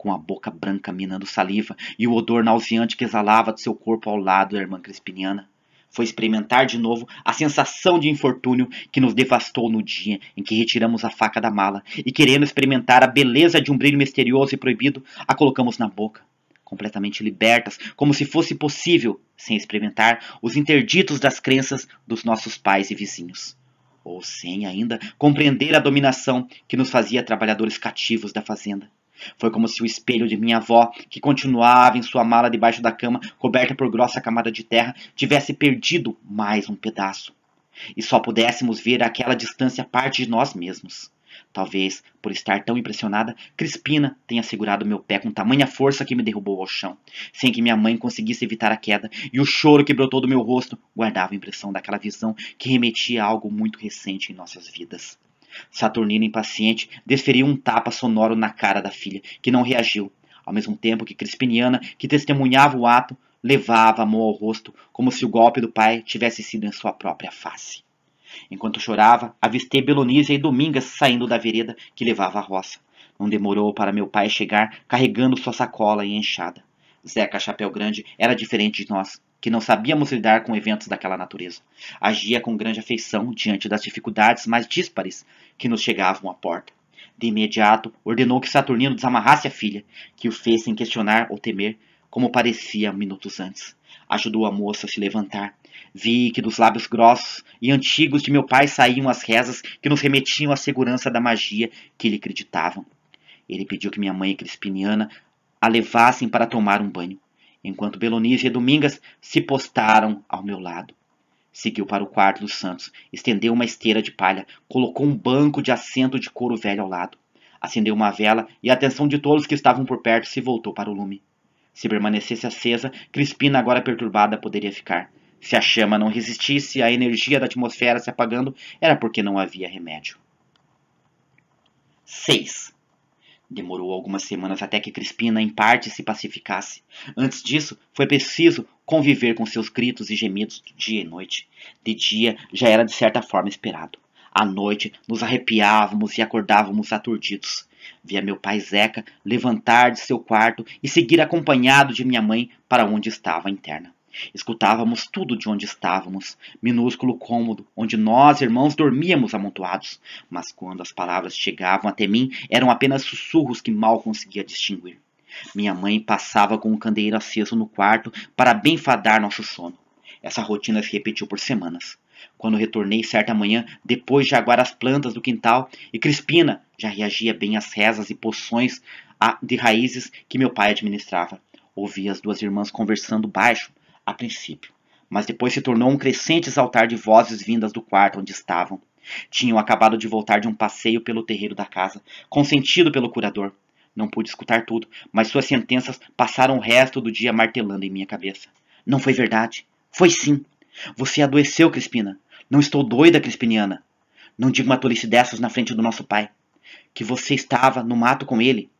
S1: com a boca branca minando saliva e o odor nauseante que exalava de seu corpo ao lado da irmã Crispiniana. Foi experimentar de novo a sensação de infortúnio que nos devastou no dia em que retiramos a faca da mala e, querendo experimentar a beleza de um brilho misterioso e proibido, a colocamos na boca. Completamente libertas, como se fosse possível, sem experimentar, os interditos das crenças dos nossos pais e vizinhos ou sem ainda compreender a dominação que nos fazia trabalhadores cativos da fazenda. Foi como se o espelho de minha avó, que continuava em sua mala debaixo da cama, coberta por grossa camada de terra, tivesse perdido mais um pedaço. E só pudéssemos ver aquela distância parte de nós mesmos. Talvez, por estar tão impressionada, Crispina tenha segurado meu pé com tamanha força que me derrubou ao chão, sem que minha mãe conseguisse evitar a queda, e o choro que brotou do meu rosto guardava a impressão daquela visão que remetia a algo muito recente em nossas vidas. Saturnino, impaciente, desferiu um tapa sonoro na cara da filha, que não reagiu, ao mesmo tempo que Crispiniana, que testemunhava o ato, levava a mão ao rosto, como se o golpe do pai tivesse sido em sua própria face. Enquanto chorava, avistei Belonísia e Domingas saindo da vereda que levava à roça. Não demorou para meu pai chegar carregando sua sacola e enxada. Zeca Chapéu Grande era diferente de nós que não sabíamos lidar com eventos daquela natureza. Agia com grande afeição diante das dificuldades mais díspares que nos chegavam à porta. De imediato, ordenou que Saturnino desamarrasse a filha, que o fez sem questionar ou temer, como parecia minutos antes. Ajudou a moça a se levantar. Vi que dos lábios grossos e antigos de meu pai saíam as rezas que nos remetiam à segurança da magia que lhe acreditavam. Ele pediu que minha mãe e crispiniana a levassem para tomar um banho enquanto Belonísia e Domingas se postaram ao meu lado. Seguiu para o quarto dos Santos, estendeu uma esteira de palha, colocou um banco de assento de couro velho ao lado, acendeu uma vela e a atenção de todos que estavam por perto se voltou para o lume. Se permanecesse acesa, Crispina, agora perturbada, poderia ficar. Se a chama não resistisse à energia da atmosfera se apagando, era porque não havia remédio. 6. Demorou algumas semanas até que Crispina, em parte, se pacificasse. Antes disso, foi preciso conviver com seus gritos e gemidos dia e noite. De dia já era de certa forma esperado. À noite, nos arrepiávamos e acordávamos aturdidos. Via meu pai Zeca levantar de seu quarto e seguir acompanhado de minha mãe para onde estava a interna. Escutávamos tudo de onde estávamos, minúsculo cômodo, onde nós, irmãos, dormíamos amontoados, mas quando as palavras chegavam até mim, eram apenas sussurros que mal conseguia distinguir. Minha mãe passava com o um candeeiro aceso no quarto para benfadar nosso sono. Essa rotina se repetiu por semanas. Quando retornei certa manhã, depois de aguar as plantas do quintal, e Crispina já reagia bem às rezas e poções ah, de raízes que meu pai administrava. Ouvi as duas irmãs conversando baixo, a princípio, mas depois se tornou um crescente exaltar de vozes vindas do quarto onde estavam. Tinham acabado de voltar de um passeio pelo terreiro da casa, consentido pelo curador. Não pude escutar tudo, mas suas sentenças passaram o resto do dia martelando em minha cabeça. Não foi verdade. Foi sim. Você adoeceu, Crispina. Não estou doida, Crispiniana. Não diga uma tolice dessas na frente do nosso pai. Que você estava no mato com ele.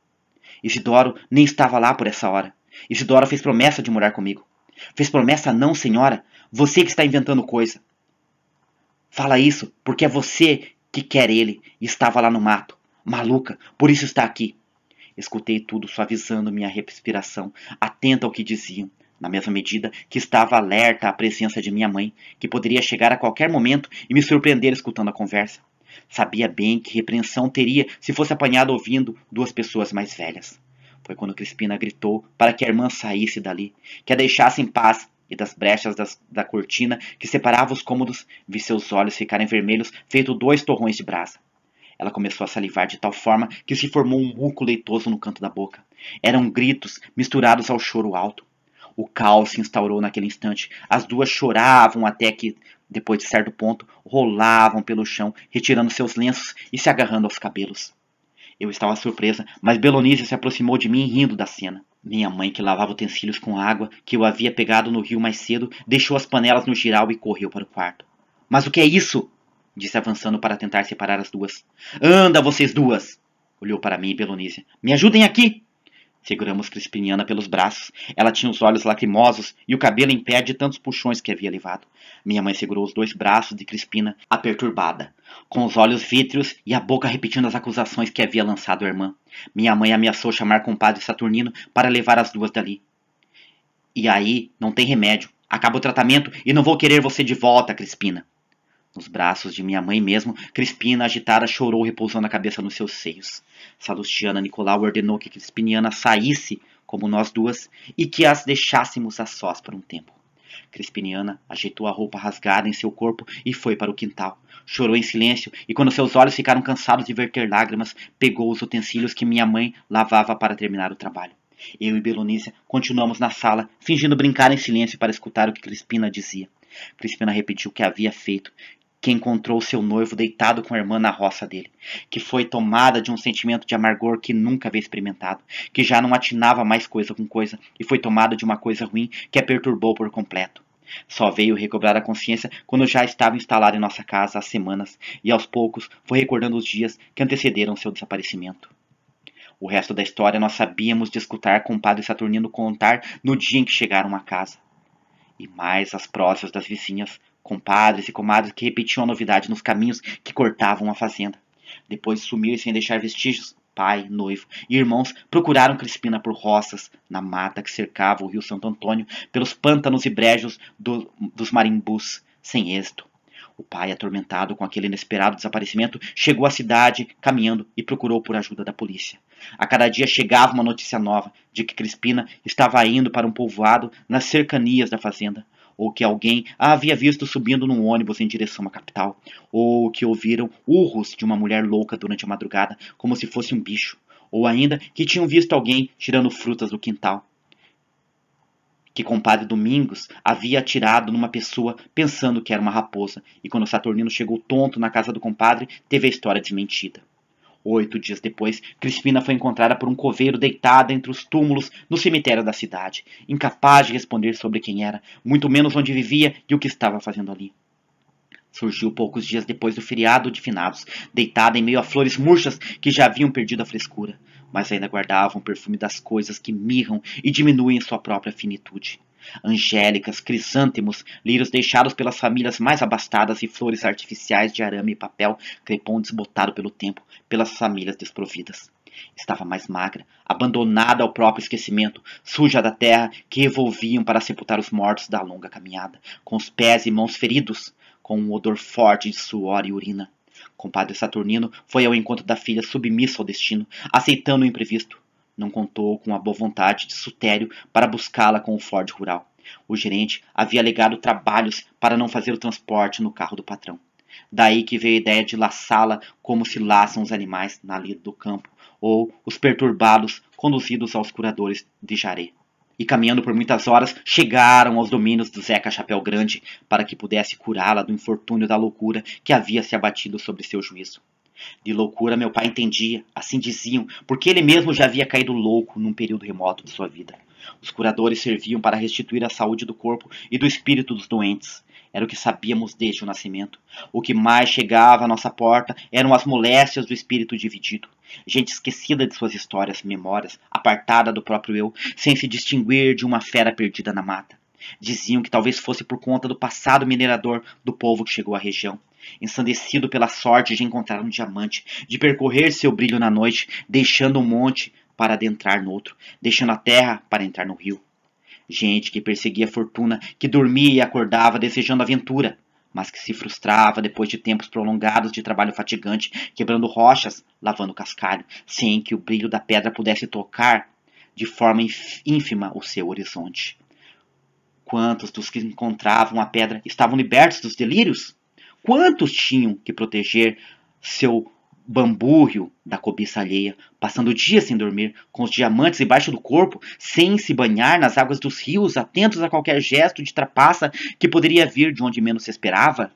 S1: Isidoro nem estava lá por essa hora. Isidoro fez promessa de morar comigo. Fez promessa não, senhora? Você que está inventando coisa. Fala isso porque é você que quer ele e estava lá no mato. Maluca, por isso está aqui. Escutei tudo suavizando minha respiração, atenta ao que diziam, na mesma medida que estava alerta à presença de minha mãe, que poderia chegar a qualquer momento e me surpreender escutando a conversa. Sabia bem que repreensão teria se fosse apanhado ouvindo duas pessoas mais velhas. Foi quando Crispina gritou para que a irmã saísse dali, que a deixasse em paz, e das brechas das, da cortina que separava os cômodos, vi seus olhos ficarem vermelhos, feito dois torrões de brasa. Ela começou a salivar de tal forma que se formou um muco leitoso no canto da boca. Eram gritos misturados ao choro alto. O caos se instaurou naquele instante. As duas choravam até que, depois de certo ponto, rolavam pelo chão, retirando seus lenços e se agarrando aos cabelos. Eu estava surpresa, mas Belonísia se aproximou de mim rindo da cena. Minha mãe, que lavava utensílios com água que eu havia pegado no rio mais cedo, deixou as panelas no giral e correu para o quarto. Mas o que é isso? disse avançando para tentar separar as duas. Anda, vocês duas! olhou para mim e Belonísia. Me ajudem aqui! Seguramos Crispiniana pelos braços. Ela tinha os olhos lacrimosos e o cabelo em pé de tantos puxões que havia levado. Minha mãe segurou os dois braços de Crispina, a perturbada, com os olhos vítreos e a boca repetindo as acusações que havia lançado a irmã. Minha mãe ameaçou chamar compadre Saturnino para levar as duas dali. E aí não tem remédio. Acaba o tratamento e não vou querer você de volta, Crispina. Nos braços de minha mãe mesmo, Crispina, agitada, chorou, repousando a cabeça nos seus seios. Salustiana Nicolau ordenou que Crispiniana saísse, como nós duas, e que as deixássemos a sós por um tempo. Crispiniana ajeitou a roupa rasgada em seu corpo e foi para o quintal. Chorou em silêncio, e quando seus olhos ficaram cansados de verter lágrimas, pegou os utensílios que minha mãe lavava para terminar o trabalho. Eu e Belonícia continuamos na sala, fingindo brincar em silêncio para escutar o que Crispina dizia. Crispina repetiu o que havia feito, que encontrou seu noivo deitado com a irmã na roça dele, que foi tomada de um sentimento de amargor que nunca havia experimentado, que já não atinava mais coisa com coisa, e foi tomada de uma coisa ruim que a perturbou por completo. Só veio recobrar a consciência quando já estava instalado em nossa casa há semanas, e aos poucos foi recordando os dias que antecederam seu desaparecimento. O resto da história nós sabíamos de escutar com o padre Saturnino contar no dia em que chegaram à casa. E mais as prosas das vizinhas, compadres e comadres que repetiam a novidade nos caminhos que cortavam a fazenda. Depois sumiu sem deixar vestígios. Pai, noivo e irmãos procuraram Crispina por roças, na mata que cercava o rio Santo Antônio, pelos pântanos e brejos do, dos marimbus, sem êxito. O pai, atormentado com aquele inesperado desaparecimento, chegou à cidade caminhando e procurou por ajuda da polícia. A cada dia chegava uma notícia nova de que Crispina estava indo para um povoado nas cercanias da fazenda, ou que alguém a havia visto subindo num ônibus em direção à capital, ou que ouviram urros de uma mulher louca durante a madrugada, como se fosse um bicho, ou ainda que tinham visto alguém tirando frutas do quintal. Que compadre Domingos havia atirado numa pessoa pensando que era uma raposa, e quando Saturnino chegou tonto na casa do compadre, teve a história desmentida. Oito dias depois, Crispina foi encontrada por um coveiro deitada entre os túmulos no cemitério da cidade, incapaz de responder sobre quem era, muito menos onde vivia e o que estava fazendo ali. Surgiu poucos dias depois do feriado de finados, deitada em meio a flores murchas que já haviam perdido a frescura, mas ainda guardavam o perfume das coisas que mirram e diminuem sua própria finitude. Angélicas, crisântemos, lírios deixados pelas famílias mais abastadas e flores artificiais de arame e papel crepom desbotado pelo tempo pelas famílias desprovidas. Estava mais magra, abandonada ao próprio esquecimento, suja da terra que revolviam para sepultar os mortos da longa caminhada, com os pés e mãos feridos, com um odor forte de suor e urina. Compadre Saturnino foi ao encontro da filha submissa ao destino, aceitando o imprevisto não contou com a boa vontade de Sutério para buscá-la com o Ford Rural. O gerente havia alegado trabalhos para não fazer o transporte no carro do patrão. Daí que veio a ideia de laçá-la como se laçam os animais na lida do campo, ou os perturbados conduzidos aos curadores de jaré. E caminhando por muitas horas, chegaram aos domínios do Zeca Chapéu Grande para que pudesse curá-la do infortúnio da loucura que havia se abatido sobre seu juízo. De loucura meu pai entendia, assim diziam, porque ele mesmo já havia caído louco num período remoto de sua vida. Os curadores serviam para restituir a saúde do corpo e do espírito dos doentes. Era o que sabíamos desde o nascimento. O que mais chegava à nossa porta eram as moléstias do espírito dividido. Gente esquecida de suas histórias, memórias, apartada do próprio eu, sem se distinguir de uma fera perdida na mata. Diziam que talvez fosse por conta do passado minerador do povo que chegou à região ensandecido pela sorte de encontrar um diamante, de percorrer seu brilho na noite, deixando um monte para adentrar no outro, deixando a terra para entrar no rio. Gente que perseguia a fortuna, que dormia e acordava desejando aventura, mas que se frustrava depois de tempos prolongados de trabalho fatigante, quebrando rochas, lavando cascalho, sem que o brilho da pedra pudesse tocar de forma ínfima o seu horizonte. Quantos dos que encontravam a pedra estavam libertos dos delírios? Quantos tinham que proteger seu bambúrio da cobiça alheia, passando dias sem dormir, com os diamantes debaixo do corpo, sem se banhar nas águas dos rios, atentos a qualquer gesto de trapaça que poderia vir de onde menos se esperava?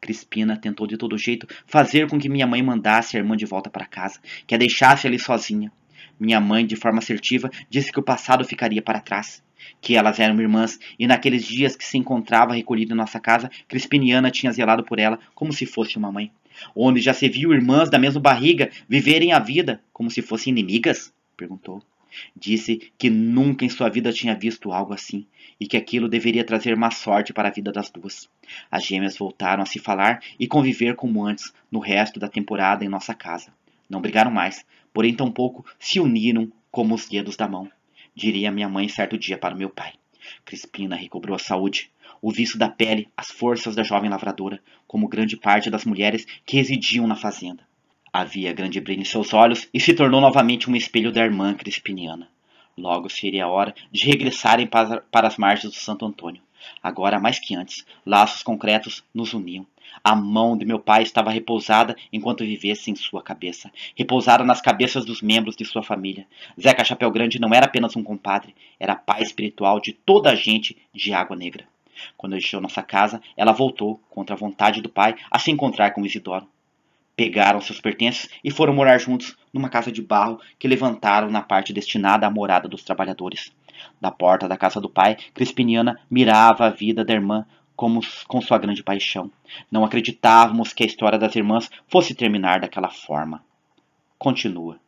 S1: Crispina tentou de todo jeito fazer com que minha mãe mandasse a irmã de volta para casa, que a deixasse ali sozinha. Minha mãe, de forma assertiva, disse que o passado ficaria para trás que elas eram irmãs, e naqueles dias que se encontrava recolhida em nossa casa, Crispiniana tinha zelado por ela como se fosse uma mãe. Onde já se viu irmãs da mesma barriga viverem a vida como se fossem inimigas? perguntou. Disse que nunca em sua vida tinha visto algo assim e que aquilo deveria trazer má sorte para a vida das duas. As gêmeas voltaram a se falar e conviver como antes no resto da temporada em nossa casa. Não brigaram mais, porém tampouco se uniram como os dedos da mão diria minha mãe certo dia para o meu pai. Crispina recobrou a saúde, o vício da pele, as forças da jovem lavradora, como grande parte das mulheres que residiam na fazenda. Havia grande brilho em seus olhos e se tornou novamente um espelho da irmã crispiniana. Logo seria a hora de regressarem para as margens do Santo Antônio. Agora, mais que antes, laços concretos nos uniam. A mão de meu pai estava repousada enquanto vivesse em sua cabeça, repousada nas cabeças dos membros de sua família. Zeca Chapéu Grande não era apenas um compadre, era pai espiritual de toda a gente de Água Negra. Quando deixou nossa casa, ela voltou, contra a vontade do pai, a se encontrar com Isidoro. Pegaram seus pertences e foram morar juntos numa casa de barro que levantaram na parte destinada à morada dos trabalhadores. Da porta da casa do pai, Crispiniana mirava a vida da irmã como com sua grande paixão. Não acreditávamos que a história das irmãs fosse terminar daquela forma. Continua.